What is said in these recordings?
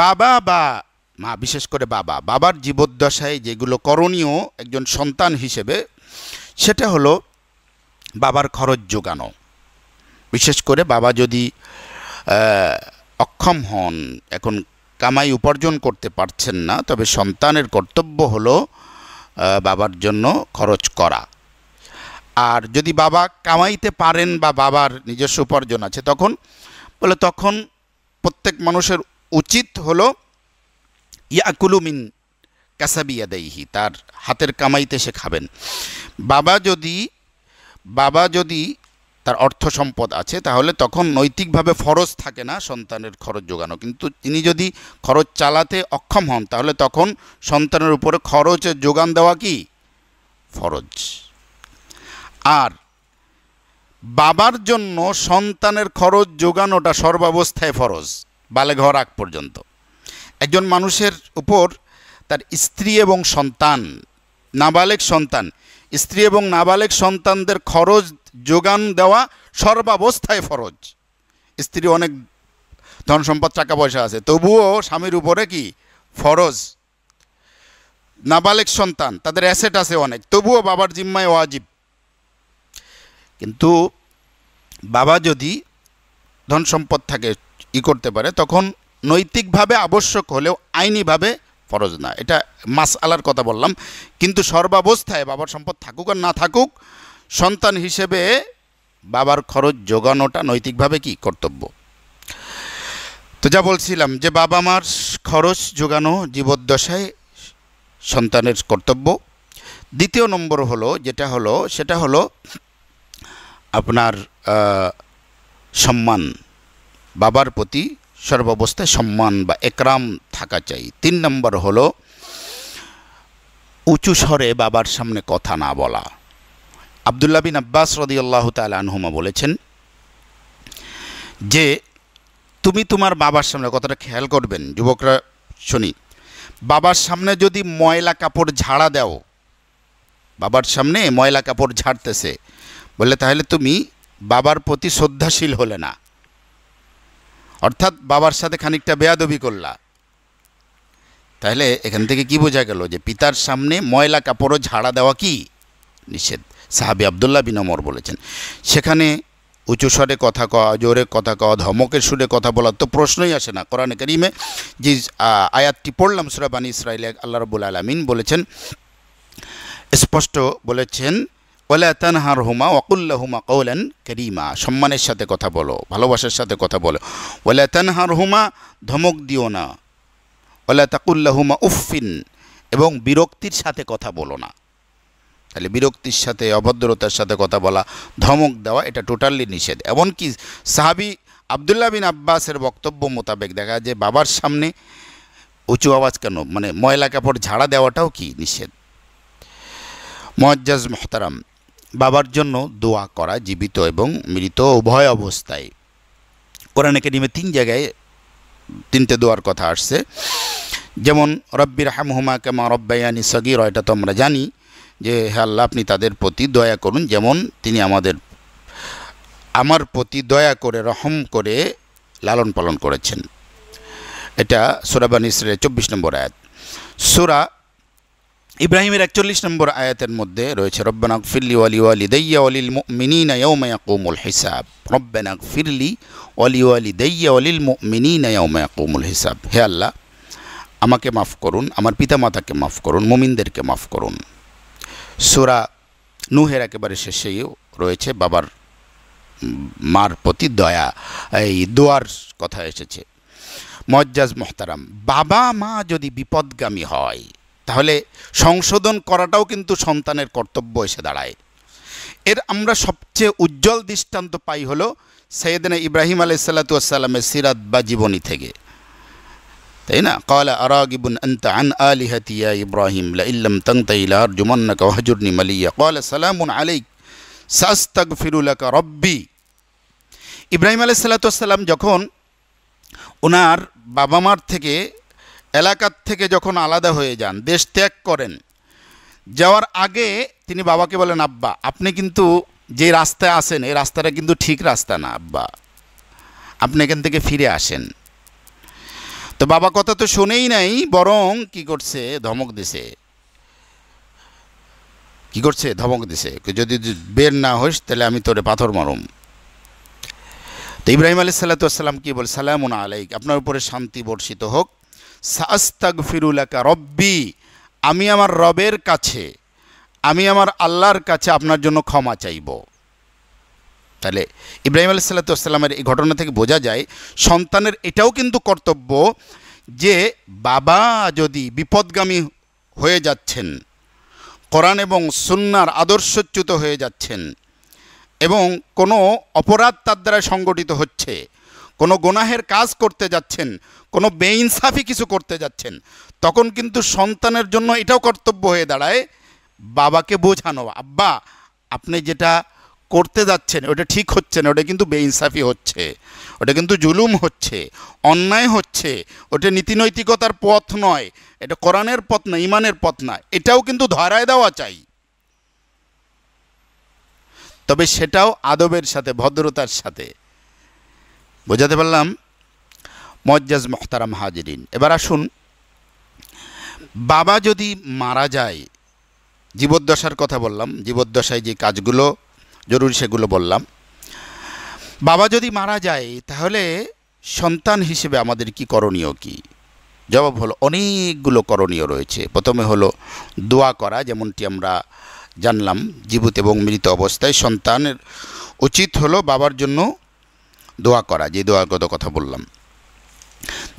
বাবা বা মা বিশেষ করে বাবা বাবার জীবদ্দশায় যেগুলো করণীয় একজন সন্তান হিসেবে সেটা হলো বাবার খরচ যোগানো বিশেষ করে বাবা যদি অক্ষম হন এখন কামাই উপার্জন করতে পারছেন না তবে সন্তানের কর্তব্য হলো বাবার জন্য খরচ করা আর যদি বাবা কামাইতে পারেন বা বাবার নিজস্ব উপার্জন আছে তখন বলে তখন প্রত্যেক মানুষের উচিত হলো ইয়াকুলুমিন ক্যাসাবিয়া দেহি তার হাতের কামাইতে সে খাবেন বাবা যদি বাবা যদি তার অর্থ সম্পদ আছে তাহলে তখন নৈতিকভাবে ফরজ থাকে না সন্তানের খরচ যোগানো কিন্তু তিনি যদি খরচ চালাতে অক্ষম হন তাহলে তখন সন্তানের উপরে খরচের যোগান দেওয়া কি ফরজ আর বাবার জন্য সন্তানের খরচ যোগানোটা সর্বাবস্থায় ফরজ বালে ঘর আগ পর্যন্ত একজন মানুষের উপর তার স্ত্রী এবং সন্তান নাবালেক সন্তান স্ত্রী এবং নাবালেক সন্তানদের খরচ যোগান দেওয়া সর্বাবস্থায় ফরজ স্ত্রী অনেক ধন সম্পদ টাকা পয়সা আছে তবুও স্বামীর উপরে কি ফরজ নাবালেক সন্তান তাদের অ্যাসেট আছে অনেক তবুও বাবার জিম্মায় ওয়াজিব কিন্তু বাবা যদি ধন সম্পদ থাকে ই করতে পারে তখন নৈতিকভাবে আবশ্যক হলেও আইনিভাবে ফরজ না এটা মাস আলার কথা বললাম কিন্তু সর্বাবস্থায় বাবার সম্পদ থাকুক আর না থাকুক সন্তান হিসেবে বাবার খরচ যোগানোটা নৈতিকভাবে কি কর্তব্য তো যা বলছিলাম যে বাবা মার খরচ যোগানো জীবদ্দশায় সন্তানের কর্তব্য দ্বিতীয় নম্বর হলো যেটা হলো সেটা হলো আপনার সম্মান বাবার প্রতি সর্বাবস্থায় সম্মান বা একরাম থাকা চাই তিন নম্বর হল উঁচু স্বরে বাবার সামনে কথা না বলা আবদুল্লা বিন আব্বাস রদিউল্লাহ তাল আনহুমা বলেছেন যে তুমি তোমার বাবার সামনে কথাটা খেয়াল করবেন যুবকরা শুনি বাবার সামনে যদি ময়লা কাপড় ঝাড়া দেও বাবার সামনে ময়লা কাপড় ঝাড়তেছে বললে তাহলে তুমি বাবার প্রতি শ্রদ্ধাশীল হলে না অর্থাৎ বাবার সাথে খানিকটা বেয়াদবি করলা তাহলে এখান থেকে কি বোঝা গেল যে পিতার সামনে ময়লা কাপড়ও ঝাড়া দেওয়া কি নিষেধ সাহাবি আবদুল্লাহ বিন অমর বলেছেন সেখানে উঁচু স্বরে কথা কওয়া জোরে কথা কওয়া ধমকের সুরে কথা বলার তো প্রশ্নই আসে না কোরআনে করিমে যে আয়াতটি পড়লাম সুরাবানী ইসরায়েল আল্লাহ রবুল আলমিন বলেছেন স্পষ্ট বলেছেন ওলা তানহার হুমা ওকুল্লা হুমা কৌলেন করিমা সম্মানের সাথে কথা বলো ভালোবাসার সাথে কথা বলো ওলা তানহার হুমা ধমক দিও না ওলা তাকুল্লা হুমা উফিন এবং বিরক্তির সাথে কথা বলো না তাহলে বিরক্তির সাথে অভদ্রতার সাথে কথা বলা ধমক দেওয়া এটা টোটালি নিষেধ এমনকি সাহাবি আবদুল্লাহ বিন আব্বাসের বক্তব্য মোতাবেক দেখা যে বাবার সামনে উঁচু আওয়াজ কেন মানে ময়লা কাপড় ঝাড়া দেওয়াটাও কি নিষেধ মোয়াজ্জাজ মোহতারাম বাবার জন্য দোয়া করা জীবিত এবং মৃত উভয় অবস্থায় কোরআন একাডেমি তিন জায়গায় তিনটে দোয়ার কথা আসছে যেমন রাহাম হুমা কেমা রব্বাইয়ানি সগির এটা তো আমরা জানি যে হে আল্লাহ আপনি তাদের প্রতি দয়া করুন যেমন তিনি আমাদের আমার প্রতি দয়া করে রহম করে লালন পালন করেছেন এটা সুরাবান ইসরের চব্বিশ নম্বর আয়াত সুরা ইব্রাহিমের একচল্লিশ নম্বর আয়াতের মধ্যে রয়েছে রব্বানাক ফিরলি ওয়ালি ওয়ালি দইয়া অলিল মায়া কোমল হিসাব রব্বানাক ফিরলি অলি ওয়ালি দইয়া অলিল মায়া কোমল হিসাব হে আল্লাহ আমাকে মাফ করুন আমার পিতা মাতাকে মাফ করুন মুমিনদেরকে মাফ করুন সুরা নুহের একেবারে শেষেও রয়েছে বাবার মার প্রতি দয়া এই দোয়ার কথা এসেছে মজ্জাজ মোহতারাম বাবা মা যদি বিপদগামী হয় তাহলে সংশোধন করাটাও কিন্তু সন্তানের কর্তব্য এসে দাঁড়ায় এর আমরা সবচেয়ে উজ্জ্বল দৃষ্টান্ত পাই হলো সৈয়দনা ইব্রাহিম আলাই সাল্লাতুয়াসাল্লামের সিরাত বা জীবনী থেকে তাই না কলা আরাগিবুন আন্তা আন আলিহাতিয়া ইব্রাহিম ইল্লাম তংতাইলার জুমন্নাকা হাজুরনি মালিয়া কলা সালামুন আলাইক সাস্তাক ফিরুলাকা রব্বি ইব্রাহিম আলাই সাল্লাতুয়াসাল্লাম যখন ওনার বাবা মার থেকে এলাকার থেকে যখন আলাদা হয়ে যান দেশ ত্যাগ করেন যাওয়ার আগে তিনি বাবাকে বলেন আব্বা আপনি কিন্তু যে রাস্তায় আসেন এই রাস্তাটা কিন্তু ঠিক রাস্তা না আব্বা আপনি এখান থেকে ফিরে আসেন তো বাবা কথা তো শুনেই নাই বরং কি করছে ধমক দিছে কি করছে ধমক দিছে যদি বের না হইস তাহলে আমি তোরে পাথর মারুম তো ইব্রাহিম আলি সাল্লাতাম কি বল সালামুন আলাইক আপনার উপরে শান্তি বর্ষিত হোক সাস্তাগ ফিরুলাকা রব্বি আমি আমার রবের কাছে আমি আমার আল্লাহর কাছে আপনার জন্য ক্ষমা চাইব তাহলে ইব্রাহিম আলি সাল্লাতামের এই ঘটনা থেকে বোঝা যায় সন্তানের এটাও কিন্তু কর্তব্য যে বাবা যদি বিপদগামী হয়ে যাচ্ছেন কোরআন এবং সুন্নার আদর্শচ্যুত হয়ে যাচ্ছেন এবং কোনো অপরাধ তার দ্বারা সংগঠিত হচ্ছে কোনো গোনাহের কাজ করতে যাচ্ছেন কোনো বেইনসাফি কিছু করতে যাচ্ছেন তখন কিন্তু সন্তানের জন্য এটাও কর্তব্য হয়ে দাঁড়ায় বাবাকে বোঝানো আব্বা আপনি যেটা করতে যাচ্ছেন ওটা ঠিক হচ্ছে না ওটা কিন্তু বেইনসাফি হচ্ছে ওটা কিন্তু জুলুম হচ্ছে অন্যায় হচ্ছে ওটা নীতিনৈতিকতার পথ নয় এটা কোরআনের পথ না ইমানের পথ না এটাও কিন্তু ধরায় দেওয়া চাই তবে সেটাও আদবের সাথে ভদ্রতার সাথে বোঝাতে পারলাম মজ্জাজ মোহতারাম হাজরিন এবার আসুন বাবা যদি মারা যায় জীবদ্দশার কথা বললাম জীবদ্দশায় যে কাজগুলো জরুরি সেগুলো বললাম বাবা যদি মারা যায় তাহলে সন্তান হিসেবে আমাদের কি করণীয় কি জবাব হলো অনেকগুলো করণীয় রয়েছে প্রথমে হলো দোয়া করা যেমনটি আমরা জানলাম জীবিত এবং মৃত অবস্থায় সন্তানের উচিত হলো বাবার জন্য দোয়া করা যে দোয়ার কত কথা বললাম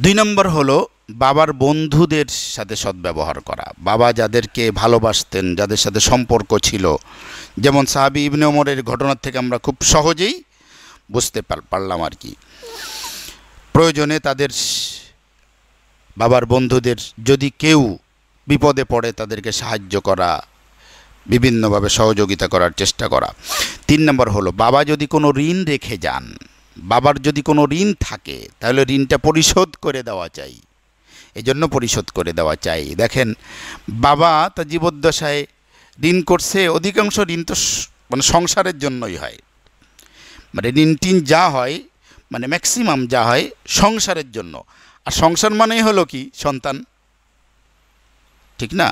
দুই নম্বর হলো বাবার বন্ধুদের সাথে সদ্ব্যবহার করা বাবা যাদেরকে ভালোবাসতেন যাদের সাথে সম্পর্ক ছিল যেমন সাহাবি ইবনে ওমরের ঘটনার থেকে আমরা খুব সহজেই বুঝতে পারলাম আর কি প্রয়োজনে তাদের বাবার বন্ধুদের যদি কেউ বিপদে পড়ে তাদেরকে সাহায্য করা বিভিন্নভাবে সহযোগিতা করার চেষ্টা করা তিন নম্বর হলো বাবা যদি কোনো ঋণ রেখে যান বাবার যদি কোনো ঋণ থাকে তাহলে ঋণটা পরিশোধ করে দেওয়া চাই এজন্য পরিশোধ করে দেওয়া চাই দেখেন বাবা তার জীবদ্দশায় ঋণ করছে অধিকাংশ ঋণ তো মানে সংসারের জন্যই হয় মানে ঋণ টিন যা হয় মানে ম্যাক্সিমাম যা হয় সংসারের জন্য আর সংসার মানেই হলো কি সন্তান ঠিক না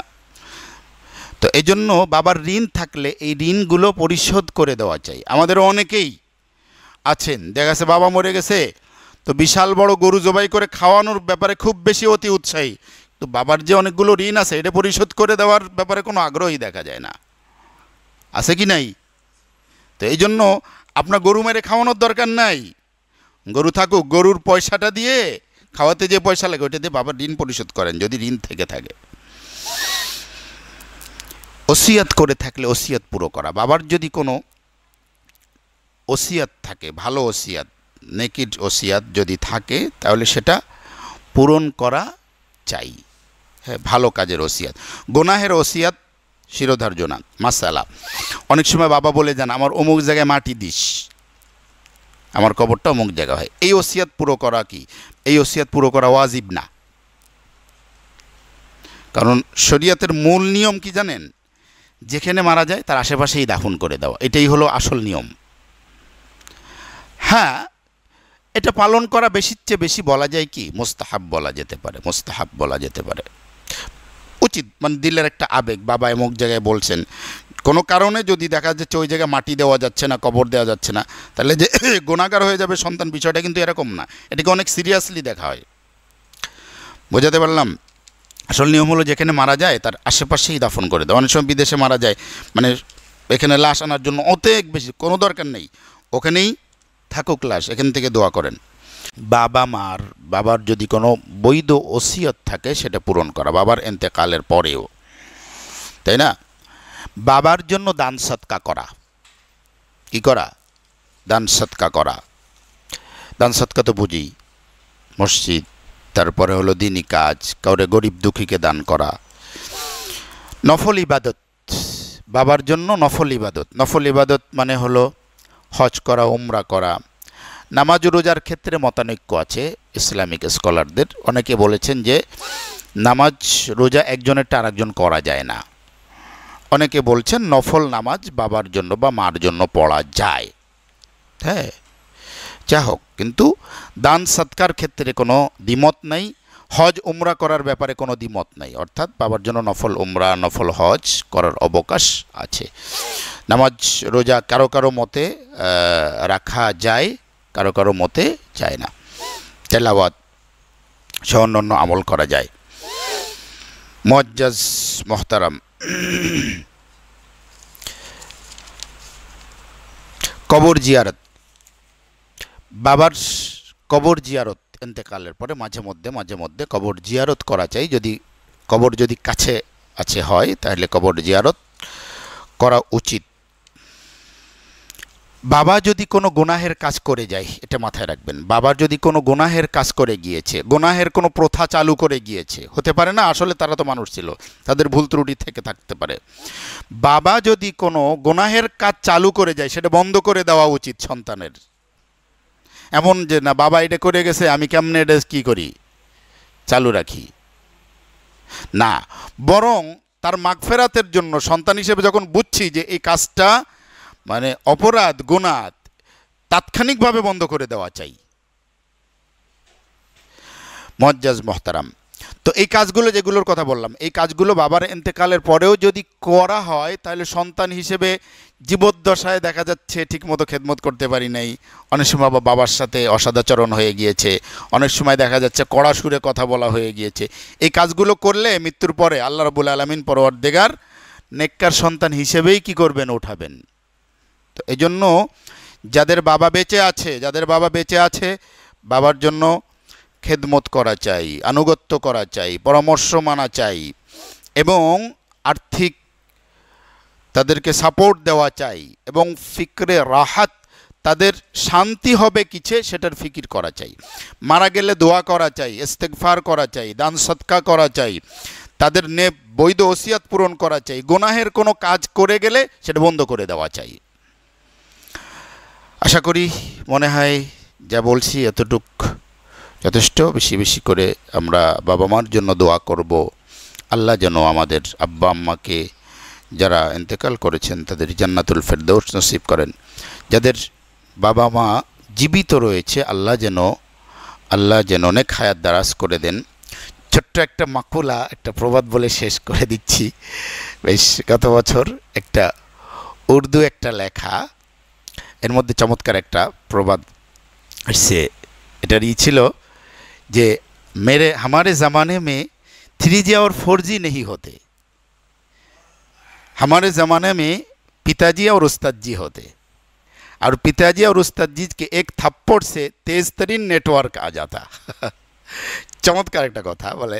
তো এজন্য বাবার ঋণ থাকলে এই ঋণগুলো পরিশোধ করে দেওয়া চাই আমাদের অনেকেই আছেন দেখা গেছে বাবা মরে গেছে তো বিশাল বড় গরু জবাই করে খাওয়ানোর ব্যাপারে খুব বেশি অতি উৎসাহী তো বাবার যে অনেকগুলো ঋণ আছে এটা পরিশোধ করে দেওয়ার ব্যাপারে কোনো আগ্রহই দেখা যায় না আছে কি নাই তো এই জন্য আপনার গরু মেরে খাওয়ানোর দরকার নাই গরু থাকুক গরুর পয়সাটা দিয়ে খাওয়াতে যে পয়সা লাগে ওইটা দিয়ে বাবার ঋণ পরিশোধ করেন যদি ঋণ থেকে থাকে ওসিয়াত করে থাকলে ওসিয়াত পুরো করা বাবার যদি কোনো ওসিয়াত থাকে ভালো ওসিয়াত নেকিড ওসিয়াত যদি থাকে তাহলে সেটা পূরণ করা চাই হ্যাঁ ভালো কাজের ওসিয়াত গোনাহের ওসিয়াত শিরোধার্য না মাসালা অনেক সময় বাবা বলে যান আমার অমুক জায়গায় মাটি দিস আমার কবরটা অমুক জায়গা হয় এই ওসিয়াত পুরো করা কি এই ওসিয়াত পুরো করা ওয়াজিব না কারণ শরিয়াতের মূল নিয়ম কি জানেন যেখানে মারা যায় তার আশেপাশেই দাফন করে দেওয়া এটাই হলো আসল নিয়ম হ্যাঁ এটা পালন করা বেশির চেয়ে বেশি বলা যায় কি মোস্তাহাব বলা যেতে পারে মোস্তাহাব বলা যেতে পারে উচিত মানে দিলের একটা আবেগ বাবা এমক জায়গায় বলছেন কোনো কারণে যদি দেখা যাচ্ছে ওই জায়গায় মাটি দেওয়া যাচ্ছে না কবর দেওয়া যাচ্ছে না তাহলে যে গোনাগার হয়ে যাবে সন্তান বিষয়টা কিন্তু এরকম না এটাকে অনেক সিরিয়াসলি দেখা হয় বোঝাতে পারলাম আসল নিয়ম হলো যেখানে মারা যায় তার আশেপাশেই দাফন করে দেয় অনেক সময় বিদেশে মারা যায় মানে এখানে লাশ আনার জন্য অনেক বেশি কোনো দরকার নেই ওখানেই থাকো ক্লাস এখান থেকে দোয়া করেন বাবা মার বাবার যদি কোনো বৈধ ওসিয়ত থাকে সেটা পূরণ করা বাবার কালের পরেও তাই না বাবার জন্য দান সৎকা করা কি করা দান সৎকা করা দান সৎকা তো বুঝি মসজিদ তারপরে হলো দিনই কাজ কাউরে গরিব দুঃখীকে দান করা নফল ইবাদত বাবার জন্য নফল ইবাদত নফল ইবাদত মানে হলো হজ করা উমরা করা নামাজ রোজার ক্ষেত্রে মতানৈক্য আছে ইসলামিক স্কলারদের অনেকে বলেছেন যে নামাজ রোজা একজনেরটা আরেকজন করা যায় না অনেকে বলছেন নফল নামাজ বাবার জন্য বা মার জন্য পড়া যায় হ্যাঁ যা হোক কিন্তু দান সৎকার ক্ষেত্রে কোনো দ্বিমত নাই হজ উমরা করার ব্যাপারে কোনো দ্বিমত নাই অর্থাৎ বাবার জন্য নফল উমরা নফল হজ করার অবকাশ আছে নামাজ রোজা কারো কারো মতে রাখা যায় কারো কারো মতে যায় না তেলাবাদ সহ অন্য আমল করা যায় মজ্জাজ মোহতারাম কবর জিয়ারত বাবার কবর জিয়ারত এন্তেকালের পরে মাঝে মধ্যে মাঝে মধ্যে কবর জিয়ারত করা চাই যদি কবর যদি কাছে আছে হয় তাহলে কবর জিয়ারত করা উচিত বাবা যদি কোনো গোনাহের কাজ করে যায় এটা মাথায় রাখবেন বাবার যদি কোনো গোনাহের কাজ করে গিয়েছে গোনাহের কোনো প্রথা চালু করে গিয়েছে হতে পারে না আসলে তারা তো মানুষ ছিল তাদের ভুল ত্রুটি থেকে থাকতে পারে বাবা যদি কোনো গোনাহের কাজ চালু করে যায় সেটা বন্ধ করে দেওয়া উচিত সন্তানের এমন যে না বাবা এটা করে গেছে আমি কেমনে এটা কী করি চালু রাখি না বরং তার মাগফেরাতের জন্য সন্তান হিসেবে যখন বুঝছি যে এই কাজটা মানে অপরাধ গুণাত তাৎক্ষণিকভাবে বন্ধ করে দেওয়া চাই মজ্জাজ মোহতারাম তো এই কাজগুলো যেগুলোর কথা বললাম এই কাজগুলো বাবার এতেকালের পরেও যদি করা হয় তাহলে সন্তান হিসেবে জীবদ্দশায় দেখা যাচ্ছে ঠিকমতো খেদমত করতে পারি নাই অনেক সময় বাবার সাথে অসাদাচরণ হয়ে গিয়েছে অনেক সময় দেখা যাচ্ছে কড়া সুরে কথা বলা হয়ে গিয়েছে এই কাজগুলো করলে মৃত্যুর পরে আল্লাহ রবুল আলমিন দেগার নেককার সন্তান হিসেবেই কি করবেন উঠাবেন তো এজন্য যাদের বাবা বেঁচে আছে যাদের বাবা বেঁচে আছে বাবার জন্য খেদমত করা চাই আনুগত্য করা চাই পরামর্শ মানা চাই এবং আর্থিক তাদেরকে সাপোর্ট দেওয়া চাই এবং ফিকরে রাহাত তাদের শান্তি হবে কিছে সেটার ফিকির করা চাই মারা গেলে দোয়া করা চাই ইস্তেকফার করা চাই দান সৎকা করা চাই তাদের নে বৈধ ওসিয়াত পূরণ করা চাই গোনাহের কোনো কাজ করে গেলে সেটা বন্ধ করে দেওয়া চাই আশা করি মনে হয় যা বলছি এতটুকু যথেষ্ট বেশি বেশি করে আমরা বাবা মার জন্য দোয়া করব আল্লাহ যেন আমাদের আব্বা আম্মাকে যারা ইন্তেকাল করেছেন তাদের জান্নাতুল ফেরদৌস নসিব করেন যাদের বাবা মা জীবিত রয়েছে আল্লাহ যেন আল্লাহ যেন অনেক হায়াত দারাজ করে দেন ছোট্ট একটা মাকুলা একটা প্রবাদ বলে শেষ করে দিচ্ছি বেশ গত বছর একটা উর্দু একটা লেখা এর মধ্যে চমৎকার একটা প্রবাদ সে এটারই ছিল যে মেরে আমার জমানে মে থ্রি জি আর ফোর জি নেই হতে हमारे জমানে মে পিতাজি আর उस्ताद হতে আর পিতাজি আর और उस्ताद जी के एक थप्पड़ से तेज तरीन नेटवर्क চমৎকার একটা কথা বলে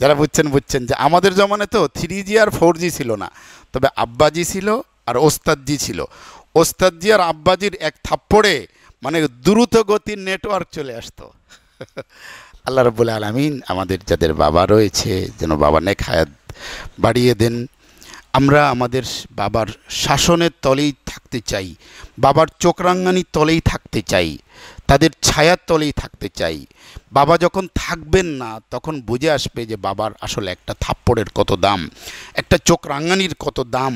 যারা বুঝছেন বুঝছেন যে আমাদের জমানে তো থ্রি জি আর ফোর জি ছিল না তবে আব্বাজি ছিল আর ওস্তাদজি ছিল ওস্তাদজি আর আব্বাজির এক থাপ্পড়ে মানে দ্রুত গতির নেটওয়ার্ক চলে আসতো আল্লাহ রবুল আলমিন আমাদের যাদের বাবা রয়েছে যেন বাবা নেক হায়াত বাড়িয়ে দেন আমরা আমাদের বাবার শাসনের তলেই থাকতে চাই বাবার চোখরাঙ্গানি তলেই থাকতে চাই তাদের ছায়ার তলেই থাকতে চাই বাবা যখন থাকবেন না তখন বুঝে আসবে যে বাবার আসলে একটা থাপ্পড়ের কত দাম একটা চোখরাঙ্গানির কত দাম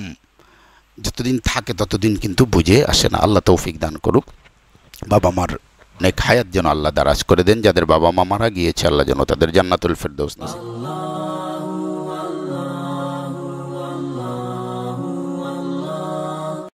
যতদিন থাকে ততদিন কিন্তু বুঝে আসে না আল্লাহ তৌফিক দান করুক বাবা মার নেক হায়াত যেন আল্লাহ দারাজ করে দেন যাদের বাবা মা মারা গিয়েছে আল্লাহ যেন তাদের জান্নাতুল ফেরদৌস নাসিব